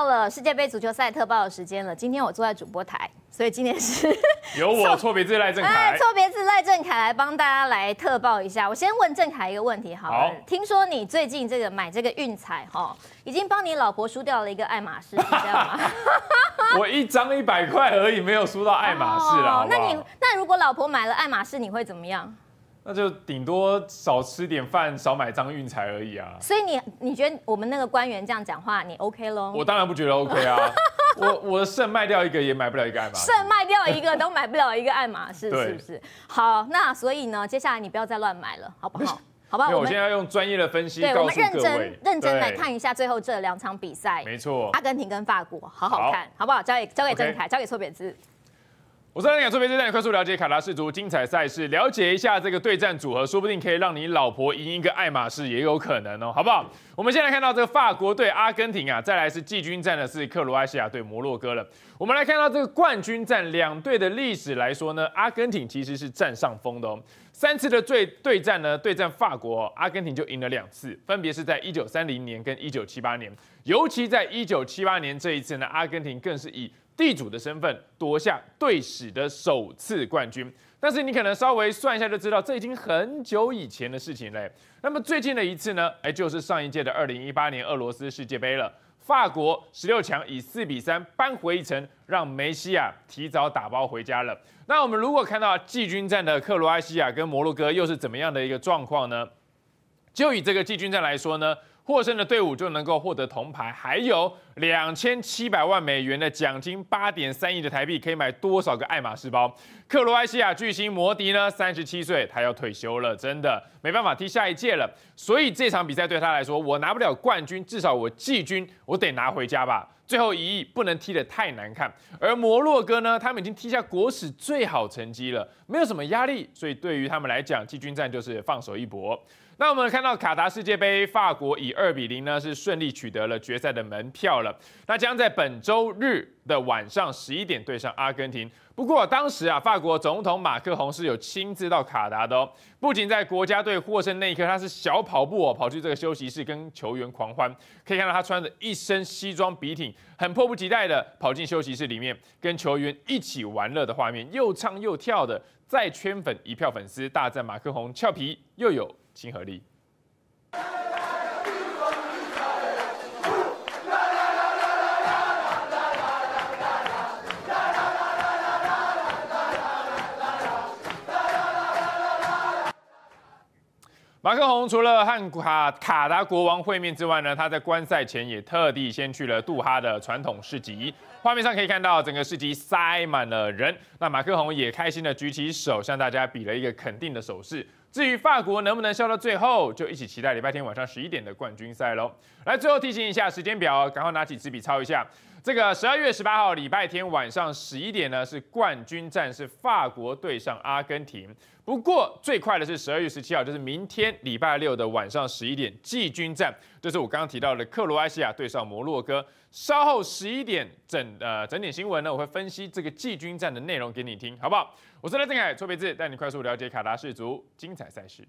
到了世界杯足球赛特报的时间了。今天我坐在主播台，所以今天是 有我错别字赖正凯，错别字赖正凯来帮大家来特报一下。我先问正凯一个问题，好，听说你最近这个买这个运彩哈，已经帮你老婆输掉了一个爱马仕，你知道吗？我一张一百块而已，没有输到爱马仕啦。那你那如果老婆买了爱马仕，你会怎么样？那就顶多少吃点饭，少买张运财而已啊。所以你你觉得我们那个官员这样讲话，你 OK 咯？我当然不觉得 OK 啊。我我的肾卖掉一个也买不了一个爱马仕。肾卖掉一个都买不了一个爱马仕，是不是？好，那所以呢，接下来你不要再乱买了，好不好？好吧。因我现在用专业的分析，对，我们认真认真来看一下最后这两场比赛。没错，阿根廷跟法国，好好看好不好？交给交给郑太，交给错别字。我是兰雅，做杯之战，快速了解卡拉氏族精彩赛事，了解一下这个对战组合，说不定可以让你老婆赢一个爱马仕也有可能哦，好不好？我们先来看到这个法国对阿根廷啊，再来是季军战的是克罗埃西亚对摩洛哥了。我们来看到这个冠军战，两队的历史来说呢，阿根廷其实是占上风的哦。三次的对对战呢，对战法国，阿根廷就赢了两次，分别是在一九三零年跟一九七八年。尤其在一九七八年这一次呢，阿根廷更是以地主的身份夺下队史的首次冠军。但是你可能稍微算一下就知道，这已经很久以前的事情嘞。那么最近的一次呢，哎，就是上一届的二零一八年俄罗斯世界杯了。法国十六强以四比三扳回一城，让梅西啊提早打包回家了。那我们如果看到季军战的克罗埃西亚跟摩洛哥又是怎么样的一个状况呢？就以这个季军战来说呢？获胜的队伍就能够获得铜牌，还有两千七百万美元的奖金，八点三亿的台币，可以买多少个爱马仕包？克罗埃西亚巨星摩迪呢？三十七岁，他要退休了，真的没办法踢下一届了。所以这场比赛对他来说，我拿不了冠军，至少我季军，我得拿回家吧。最后一役不能踢得太难看，而摩洛哥呢，他们已经踢下国史最好成绩了，没有什么压力，所以对于他们来讲，季军战就是放手一搏。那我们看到卡达世界杯，法国以二比零呢，是顺利取得了决赛的门票了。那将在本周日的晚上十一点对上阿根廷。不过当时啊，法国总统马克龙是有亲自到卡达的哦，不仅在国家队获胜那一刻，他是小跑步哦，跑去这个休息室跟球员狂欢。可以看到他穿着一身西装笔挺。很迫不及待的跑进休息室里面，跟球员一起玩乐的画面，又唱又跳的，再圈粉一票粉丝，大战马克宏，俏皮又有亲和力。马克洪除了和卡卡达国王会面之外呢，他在观赛前也特地先去了杜哈的传统市集。画面上可以看到，整个市集塞满了人。那马克洪也开心地举起手，向大家比了一个肯定的手势。至于法国能不能笑到最后，就一起期待礼拜天晚上十一点的冠军赛喽。来，最后提醒一下时间表，赶快拿起纸笔抄一下。这个十二月十八号礼拜天晚上十一点呢，是冠军战，是法国对上阿根廷。不过最快的是十二月十七号，就是明天礼拜六的晚上十一点季军战，就是我刚刚提到的克罗埃西亚对上摩洛哥。稍后十一点整，呃，整点新闻呢，我会分析这个季军战的内容给你听，好不好？我是赖正海，错别字带你快速了解卡达氏族精彩赛事。